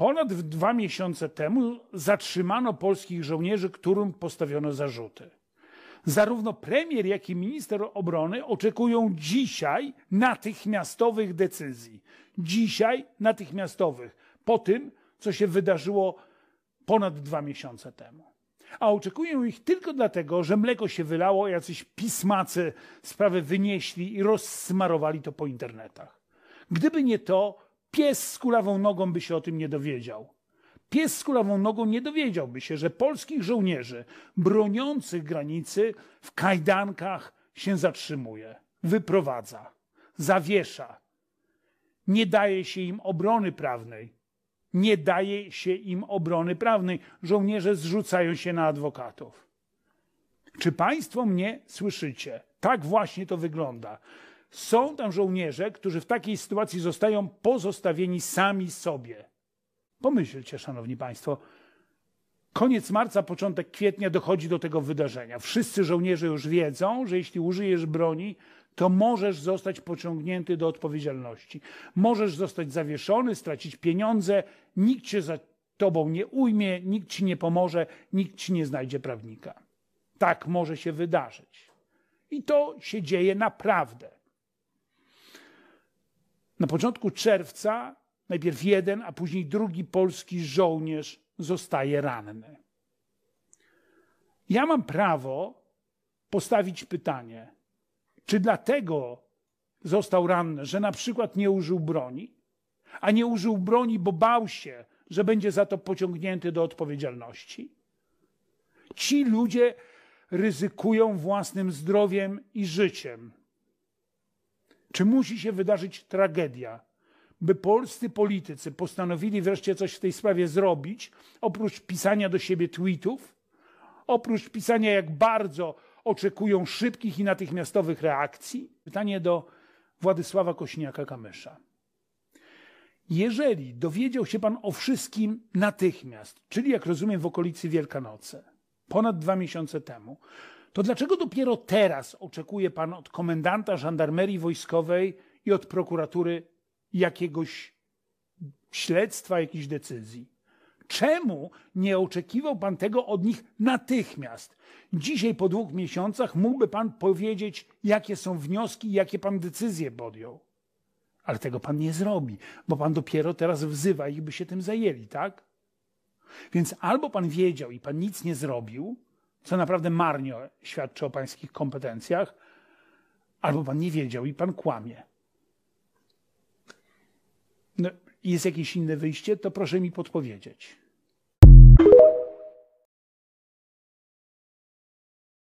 Ponad dwa miesiące temu zatrzymano polskich żołnierzy, którym postawiono zarzuty. Zarówno premier, jak i minister obrony oczekują dzisiaj natychmiastowych decyzji. Dzisiaj natychmiastowych. Po tym, co się wydarzyło ponad dwa miesiące temu. A oczekują ich tylko dlatego, że mleko się wylało, jacyś pismacy sprawę wynieśli i rozsmarowali to po internetach. Gdyby nie to, Pies z kulawą nogą by się o tym nie dowiedział. Pies z kulawą nogą nie dowiedziałby się, że polskich żołnierzy broniących granicy w kajdankach się zatrzymuje, wyprowadza, zawiesza. Nie daje się im obrony prawnej. Nie daje się im obrony prawnej. Żołnierze zrzucają się na adwokatów. Czy państwo mnie słyszycie? Tak właśnie to wygląda. Są tam żołnierze, którzy w takiej sytuacji zostają pozostawieni sami sobie. Pomyślcie, szanowni państwo, Koniec marca, początek kwietnia dochodzi do tego wydarzenia. Wszyscy żołnierze już wiedzą, że jeśli użyjesz broni, to możesz zostać pociągnięty do odpowiedzialności. Możesz zostać zawieszony, stracić pieniądze, nikt cię za tobą nie ujmie, nikt ci nie pomoże, nikt ci nie znajdzie prawnika. Tak może się wydarzyć. I to się dzieje naprawdę. Na początku czerwca najpierw jeden, a później drugi polski żołnierz zostaje ranny. Ja mam prawo postawić pytanie, czy dlatego został ranny, że na przykład nie użył broni, a nie użył broni, bo bał się, że będzie za to pociągnięty do odpowiedzialności? Ci ludzie ryzykują własnym zdrowiem i życiem, czy musi się wydarzyć tragedia, by polscy politycy postanowili wreszcie coś w tej sprawie zrobić, oprócz pisania do siebie tweetów, oprócz pisania, jak bardzo oczekują szybkich i natychmiastowych reakcji? Pytanie do Władysława Kośniaka-Kamysza. Jeżeli dowiedział się pan o wszystkim natychmiast, czyli jak rozumiem w okolicy Wielkanocy, ponad dwa miesiące temu, to dlaczego dopiero teraz oczekuje pan od komendanta żandarmerii wojskowej i od prokuratury jakiegoś śledztwa, jakiejś decyzji? Czemu nie oczekiwał pan tego od nich natychmiast? Dzisiaj po dwóch miesiącach mógłby pan powiedzieć, jakie są wnioski, i jakie pan decyzje podjął. Ale tego pan nie zrobi, bo pan dopiero teraz wzywa ich, by się tym zajęli, tak? Więc albo pan wiedział i pan nic nie zrobił, co naprawdę marnio świadczy o pańskich kompetencjach, albo pan nie wiedział i pan kłamie. No, jest jakieś inne wyjście, to proszę mi podpowiedzieć.